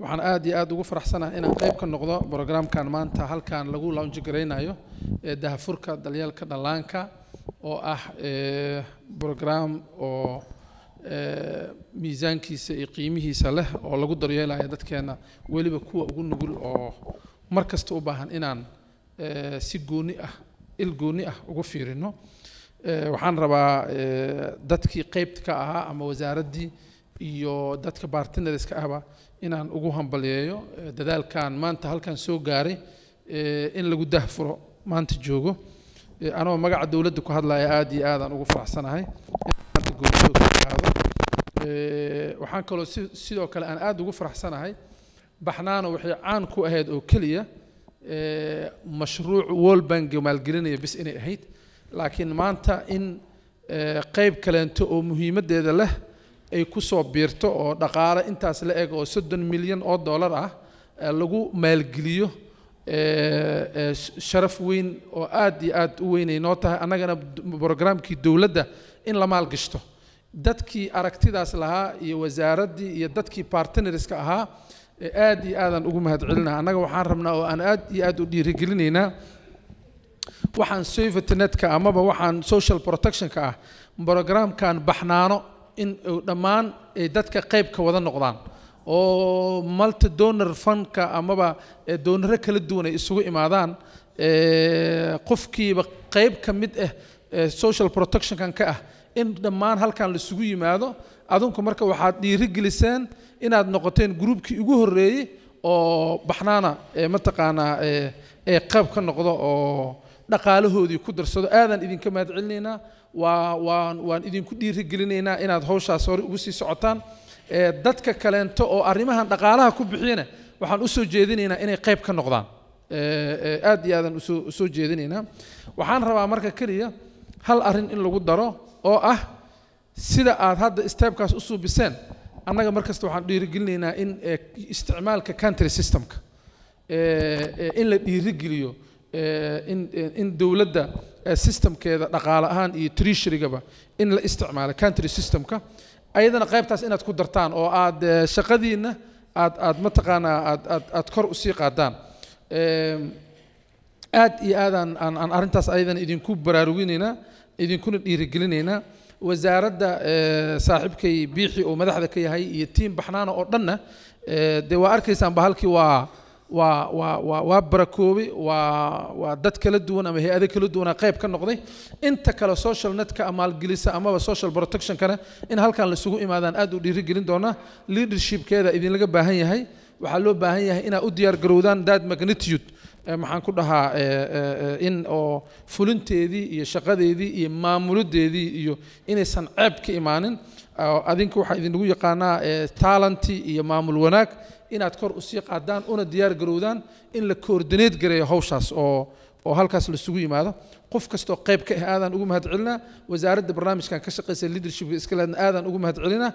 waxaan aad iyo aad ugu faraxsanahay inaan qayb ka noqdo brograamkan maanta halkan lagu launjigaraynayo ee dahafurka dalyaalka dhallaanka oo ah brograam oo miisaankiisa iyo qiimihiisa leh oo lagu daryeelaya dadkeena weliba kuwa ugu nugul oo mar kasta u baahan inaan si gooni ah il gooni ah ugu fiirino waxaan rabaa dadkii qaybta ka ahaa ama wasaaraddii iyo dadka bartnerska ahba inaan ugu hambalyeeyo dadaalkan maanta halkan soo gaaray in lagu dahfuro maanta joogo anoo magaca dowladda ku hadlaya aada iyo aadaan ugu faraxsanahay waxaan kaloo sidoo kale aan aada ugu faraxsanahay baxnaano waxay caan ku ahayd oo keliya mashruuc wolbank maalgelinaya bis inay ahayd laakiin maanta in qeyb kalento oo muhiimaddeeda leh ay kusoo biirto oo dhaqaale intaas la eg oo soddon milyan oo dollar ah lagu maalgeliyo sharaf weyn oo aad iyo aad u weynay noo tahay annagana brograamkii dowladda in la maalgashto dadkii aragtidaas lahaa iyo wasaaraddii iyo dadkii bartnarska ahaa aad iyo aadaan ugu mahadcelinaha annaga waxaan rabnaa oo aan aad iyo aad u dhiirigelinaynaa waxaan safetynetka ah, amaba waxaan social protectionka ah brograamkan baxnaano in dhammaan dadka qaybka wada noqdaan oo malti donor funka amaba doonaro kala duwan ay isugu imaadaan qofkiiba qayb ka mid ah social protectionkan ka ah in dhammaan halkan laisugu yimaado adunku marka waxaad dhiirigeliseen inaad noqoteen gruubkii ugu horreeyey oo baxnaana mataqaanaa qayb ka noqdo oo dhaqaalahoodii ku darsado aadaan idinka mahadcelinaynaa waa waan waan idinku dhiirigelinaynaa inaad hawshaas hore ugu sii socotaan dadka kaleento oo arrimahan dhaqaalaha ku bixiyana waxaan usoo jeedinaynaa inay qayb ka noqdaan aad iyo aadaan usoo usoo jeedinaynaa waxaan rabaa marka keliya hal arrin in lagu daro oo ah sida aad hadda steebkaas u suubiseen annaga markasta waxaan dhiirigelinaynaa in isticmaalka country systemka in la dhiirigeliyo in dowladda systemkeeda dhaqaale ahaan iyo treasurygaba in la isticmaalo country systemka ayadana qaybtaas inaad ku dartaan oo aad shaqadiinna aad aad mataqaanaa aad aad aad kor usii qaadaan aad iyo aad aan aan aan arrintaas ayadana idinku baraaruginaynaa idinkuna dhiirigelinaynaa wasaaradda saaxiibkay biixi oo madaxda ka yahay iyo tiim baxnaana oo dhanna dee waa arkaysaan bahalkii waa waa waa waa waa barakoobe waa waa dad kala duwan ama hay-ado kala duwanaa qayb ka noqday inta kale social netka maalgelisa amaba social protectionkana in halkan la isugu imaadaan aada u dhiirigelin doonaa leadershipkeeda idinlaga baahan yahay waxaa loo baahan yahay inaa u diyaargarowdaan daad magnitude maxaan ku dhahaa in oo fulinteedii iyo shaqadeedii iyo maamuladeedii iyo inaysan ceeb ka imaanin adinka waxaa idinlagu yaqaanaa talanti iyo maamul wanaag inaad kor usii qaadaan una diyaar garowdaan in la coordinate gareeyo hawshaas oo oo halkaas laisugu yimaado qof kastoo qayb ka ah aadaan ugu mahadcelinaa wasaaradda barnaamijkan ka shaqaysa liadershipka iskalaadna aadaan ugu mahadcelinaa